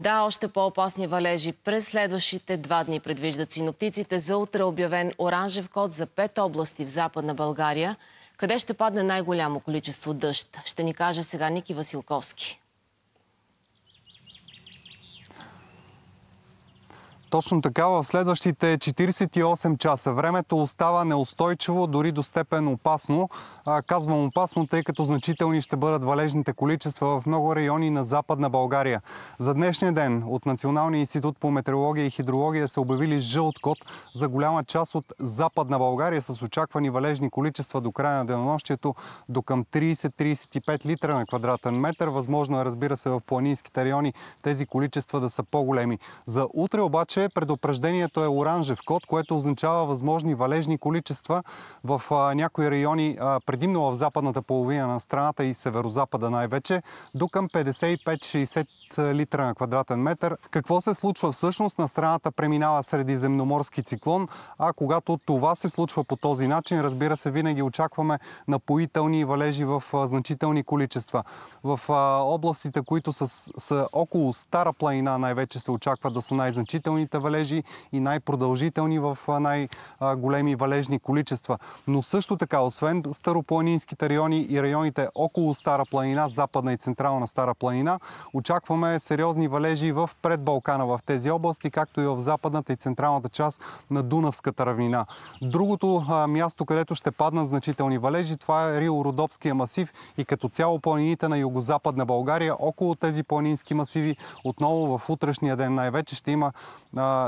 Да, още по-опасни валежи през следващите два дни предвиждат синоптиците за утре обявен оранжев код за пет области в Западна България, къде ще падне най-голямо количество дъжд. Ще ни каже сега Ники Василковски. Точно така, в следващите 48 часа времето остава неустойчиво, дори до степен опасно. Казвам опасно, тъй като значителни ще бъдат валежните количества в много райони на Западна България. За днешния ден от Националния институт по метеорология и хидрология са обявили жълт код за голяма част от Западна България с очаквани валежни количества до края на денонощието до към 30-35 литра на квадратен метър. Възможно е, разбира се, в планинските райони тези количества да са по-големи. За утре обаче е предупреждението е оранжев код, което означава възможни валежни количества в някои райони, предимно в западната половина на страната и северо-запада най-вече, до към 55-60 литра на квадратен метър. Какво се случва всъщност? На страната преминава средиземноморски циклон, а когато това се случва по този начин, разбира се, винаги очакваме напоителни валежи в значителни количества. В областите, които са, са около Стара планина, най-вече се очаква да са най-значителни, най-големите валежи и най-продължителни в най-големи валежни количества. Но също така, освен старопланинските райони и районите около Стара планина, Западна и Централна Стара планина, очакваме сериозни валежи в Предбалкана в тези области, както и в западната и централната част на Дунавската равнина. Другото място, където ще паднат значителни валежи, това е Рио Родопския масив и като цяло планините на югозападна България. Около тези планински масиви отново в утрешния ден най-вече ще има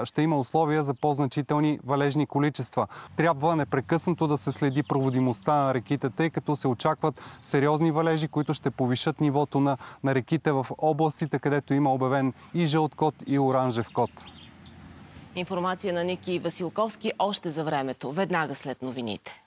ще има условия за по-значителни валежни количества. Трябва непрекъснато да се следи проводимостта на реките, тъй като се очакват сериозни валежи, които ще повишат нивото на, на реките в областите, където има обявен и жълт код, и оранжев код. Информация на Ники Василковски още за времето, веднага след новините.